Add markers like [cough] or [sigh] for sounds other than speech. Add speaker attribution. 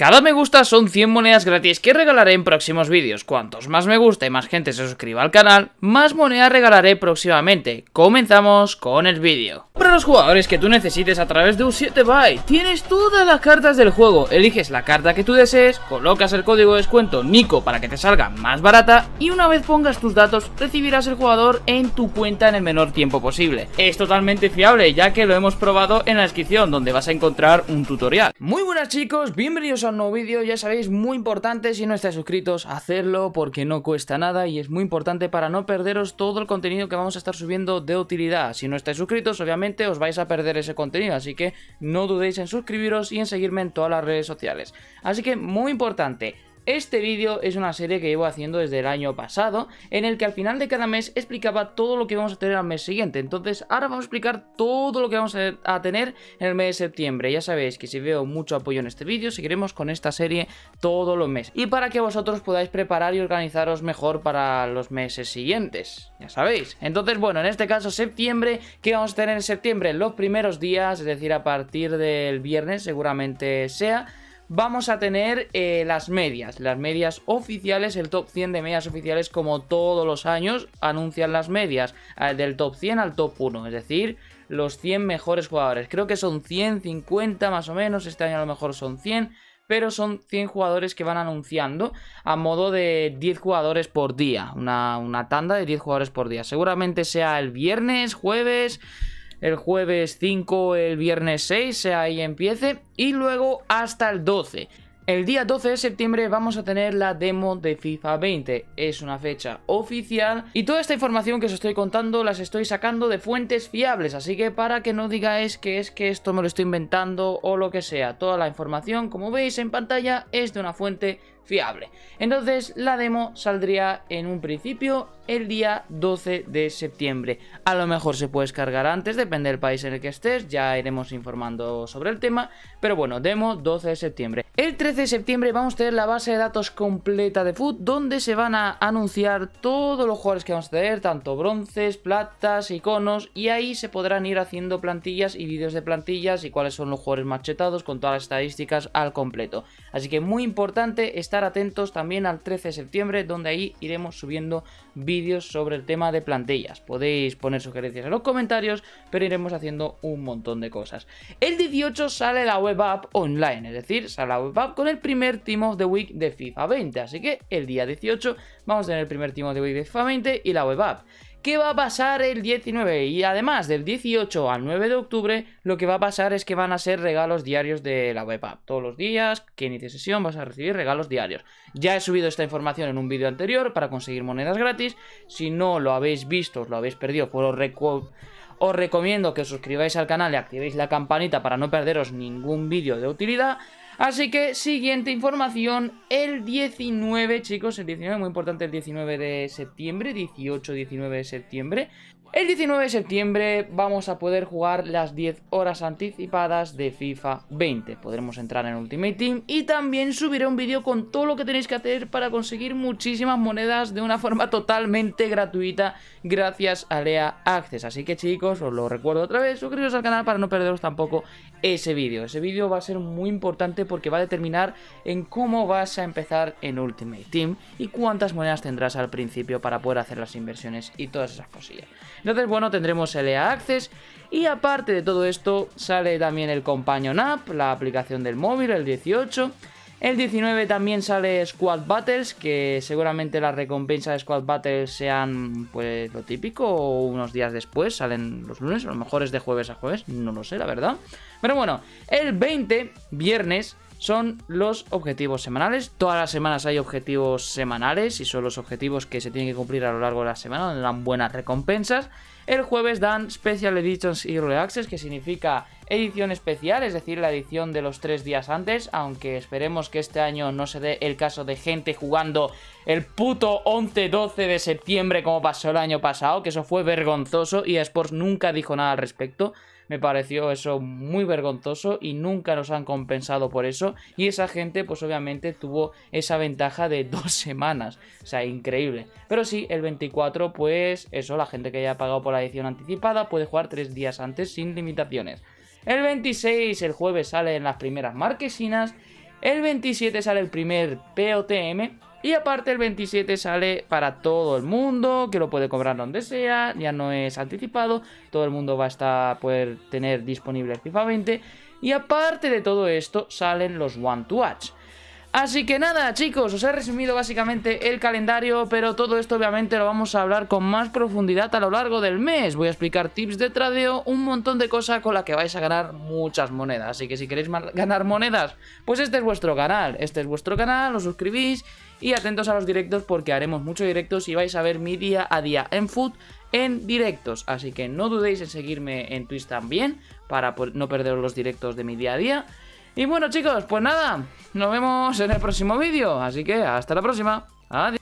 Speaker 1: Cada me gusta son 100 monedas gratis que regalaré en próximos vídeos. Cuantos más me gusta y más gente se suscriba al canal, más monedas regalaré próximamente. Comenzamos con el vídeo. Para los jugadores que tú necesites a través de un 7 buy tienes todas las cartas del juego. Eliges la carta que tú desees, colocas el código de descuento Nico para que te salga más barata y una vez pongas tus datos recibirás el jugador en tu cuenta en el menor tiempo posible. Es totalmente fiable ya que lo hemos probado en la descripción donde vas a encontrar un tutorial. Muy buenas chicos, bienvenidos a un nuevo vídeo, ya sabéis, muy importante, si no estáis suscritos, hacerlo porque no cuesta nada y es muy importante para no perderos todo el contenido que vamos a estar subiendo de utilidad. Si no estáis suscritos, obviamente os vais a perder ese contenido, así que no dudéis en suscribiros y en seguirme en todas las redes sociales. Así que muy importante, este vídeo es una serie que llevo haciendo desde el año pasado, en el que al final de cada mes explicaba todo lo que vamos a tener al mes siguiente. Entonces, ahora vamos a explicar todo lo que vamos a tener en el mes de septiembre. Ya sabéis que si veo mucho apoyo en este vídeo, seguiremos con esta serie todos los meses. Y para que vosotros podáis preparar y organizaros mejor para los meses siguientes. Ya sabéis. Entonces, bueno, en este caso, septiembre, ¿qué vamos a tener en septiembre? Los primeros días, es decir, a partir del viernes seguramente sea vamos a tener eh, las medias, las medias oficiales, el top 100 de medias oficiales como todos los años anuncian las medias, eh, del top 100 al top 1, es decir, los 100 mejores jugadores. Creo que son 150 más o menos, este año a lo mejor son 100, pero son 100 jugadores que van anunciando a modo de 10 jugadores por día, una, una tanda de 10 jugadores por día. Seguramente sea el viernes, jueves el jueves 5, el viernes 6, ahí empiece, y luego hasta el 12. El día 12 de septiembre vamos a tener la demo de FIFA 20, es una fecha oficial y toda esta información que os estoy contando las estoy sacando de fuentes fiables, así que para que no digáis que es que esto me lo estoy inventando o lo que sea, toda la información como veis en pantalla es de una fuente fiable. Entonces la demo saldría en un principio el día 12 de septiembre. A lo mejor se puede descargar antes, depende del país en el que estés, ya iremos informando sobre el tema, pero bueno, demo 12 de septiembre. El 13 de septiembre vamos a tener la base de datos completa de Food, donde se van a anunciar todos los jugadores que vamos a tener, tanto bronces, platas, iconos, y ahí se podrán ir haciendo plantillas y vídeos de plantillas y cuáles son los jugadores machetados con todas las estadísticas al completo. Así que muy importante es estar atentos también al 13 de septiembre, donde ahí iremos subiendo vídeos sobre el tema de plantillas. Podéis poner sugerencias en los comentarios, pero iremos haciendo un montón de cosas. El 18 sale la web app online, es decir, sale la web app con el primer Team of the Week de FIFA 20. Así que el día 18 vamos a tener el primer Team of the Week de FIFA 20 y la web app. ¿Qué va a pasar el 19? Y además del 18 al 9 de octubre, lo que va a pasar es que van a ser regalos diarios de la web Todos los días que inicies sesión vas a recibir regalos diarios. Ya he subido esta información en un vídeo anterior para conseguir monedas gratis. Si no lo habéis visto, os lo habéis perdido, pues os, os recomiendo que os suscribáis al canal y activéis la campanita para no perderos ningún vídeo de utilidad. Así que, siguiente información, el 19, chicos, el 19, muy importante, el 19 de septiembre, 18-19 de septiembre. El 19 de septiembre vamos a poder jugar las 10 horas anticipadas de FIFA 20. Podremos entrar en Ultimate Team y también subiré un vídeo con todo lo que tenéis que hacer para conseguir muchísimas monedas de una forma totalmente gratuita gracias a Lea Access. Así que chicos, os lo recuerdo otra vez, suscribiros al canal para no perderos tampoco ese vídeo. Ese vídeo va a ser muy importante porque va a determinar en cómo vas a empezar en Ultimate Team y cuántas monedas tendrás al principio para poder hacer las inversiones y todas esas cosillas. Entonces, bueno, tendremos el EA Access y aparte de todo esto sale también el Companion App, la aplicación del móvil, el 18 el 19 también sale Squad Battles, que seguramente la recompensa de Squad Battles sean pues lo típico o unos días después, salen los lunes, a lo mejor es de jueves a jueves, no lo sé la verdad. Pero bueno, el 20, viernes, son los objetivos semanales. Todas las semanas hay objetivos semanales y son los objetivos que se tienen que cumplir a lo largo de la semana, donde dan buenas recompensas. El jueves dan Special Editions y Relaxes, que significa edición especial, es decir, la edición de los tres días antes, aunque esperemos que este año no se dé el caso de gente jugando el puto 11-12 de septiembre como pasó el año pasado, que eso fue vergonzoso y Sports nunca dijo nada al respecto me pareció eso muy vergonzoso y nunca nos han compensado por eso. Y esa gente, pues obviamente, tuvo esa ventaja de [laughs] dos semanas. O sea, increíble. Pero sí, el 24, pues eso, la gente que haya pagado por la edición anticipada puede jugar tres días antes sin limitaciones. El 26, el jueves, sale en las primeras marquesinas. El 27 sale el primer POTM y aparte el 27 sale para todo el mundo, que lo puede cobrar donde sea, ya no es anticipado, todo el mundo va a estar, poder tener disponible el FIFA 20. Y aparte de todo esto salen los One to Watch Así que nada chicos, os he resumido básicamente el calendario Pero todo esto obviamente lo vamos a hablar con más profundidad a lo largo del mes Voy a explicar tips de tradeo, un montón de cosas con las que vais a ganar muchas monedas Así que si queréis ganar monedas, pues este es vuestro canal Este es vuestro canal, lo suscribís y atentos a los directos porque haremos muchos directos y vais a ver mi día a día en food en directos. Así que no dudéis en seguirme en Twitch también para no perderos los directos de mi día a día. Y bueno chicos, pues nada, nos vemos en el próximo vídeo, así que hasta la próxima. Adiós.